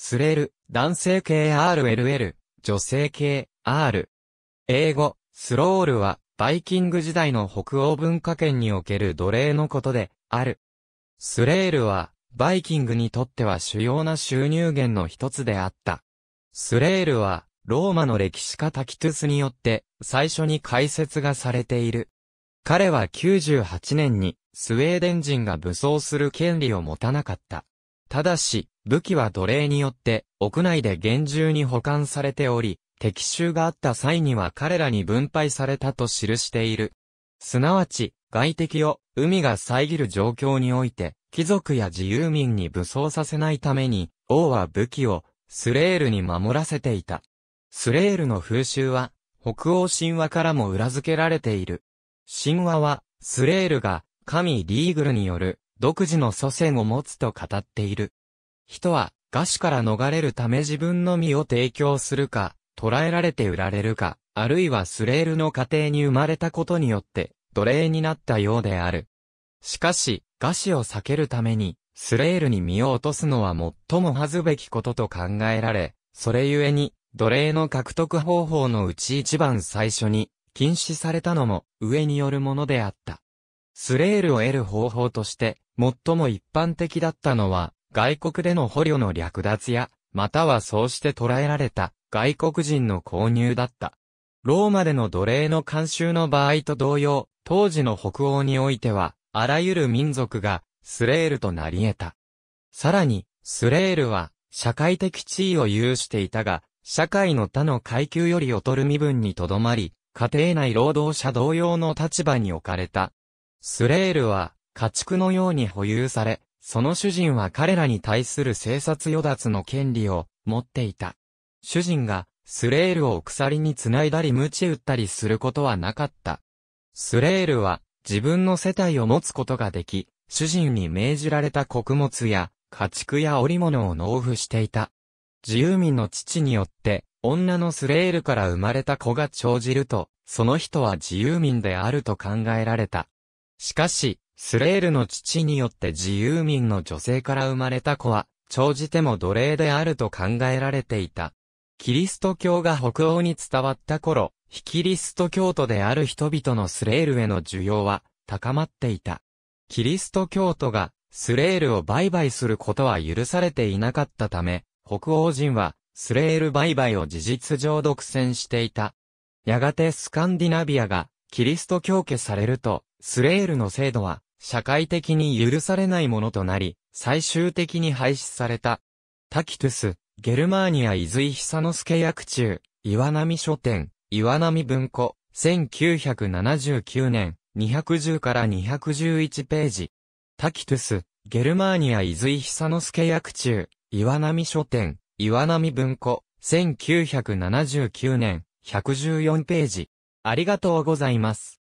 スレル、男性系 RLL、女性系 R。英語、スロールは、バイキング時代の北欧文化圏における奴隷のことで、ある。スレールは、バイキングにとっては主要な収入源の一つであった。スレールは、ローマの歴史家タキトゥスによって、最初に解説がされている。彼は98年に、スウェーデン人が武装する権利を持たなかった。ただし、武器は奴隷によって屋内で厳重に保管されており、敵襲があった際には彼らに分配されたと記している。すなわち、外敵を海が遮る状況において、貴族や自由民に武装させないために、王は武器をスレールに守らせていた。スレールの風習は、北欧神話からも裏付けられている。神話は、スレールが、神リーグルによる、独自の祖先を持つと語っている。人は、餓死から逃れるため自分の身を提供するか、捕らえられて売られるか、あるいはスレールの過程に生まれたことによって、奴隷になったようである。しかし、餓死を避けるために、スレールに身を落とすのは最も恥ずべきことと考えられ、それゆえに、奴隷の獲得方法のうち一番最初に、禁止されたのも、上によるものであった。スレールを得る方法として、最も一般的だったのは、外国での捕虜の略奪や、またはそうして捕らえられた外国人の購入だった。ローマでの奴隷の慣習の場合と同様、当時の北欧においては、あらゆる民族がスレールとなり得た。さらに、スレールは社会的地位を有していたが、社会の他の階級より劣る身分にとどまり、家庭内労働者同様の立場に置かれた。スレールは、家畜のように保有され、その主人は彼らに対する生殺与奪の権利を持っていた。主人がスレールを鎖につないだり鞭打ったりすることはなかった。スレールは自分の世帯を持つことができ、主人に命じられた穀物や家畜や織物を納付していた。自由民の父によって、女のスレールから生まれた子が長じると、その人は自由民であると考えられた。しかし、スレールの父によって自由民の女性から生まれた子は、長じても奴隷であると考えられていた。キリスト教が北欧に伝わった頃、非キリスト教徒である人々のスレールへの需要は高まっていた。キリスト教徒がスレールを売買することは許されていなかったため、北欧人はスレール売買を事実上独占していた。やがてスカンディナビアがキリスト教化されると、スレールの制度は、社会的に許されないものとなり、最終的に廃止された。タキトゥス、ゲルマーニア伊豆久之助役中、岩波書店、岩波文庫、1979年、210から211ページ。タキトゥス、ゲルマーニア伊豆久之助役中、岩波書店、岩波文庫、1979年、114ページ。ありがとうございます。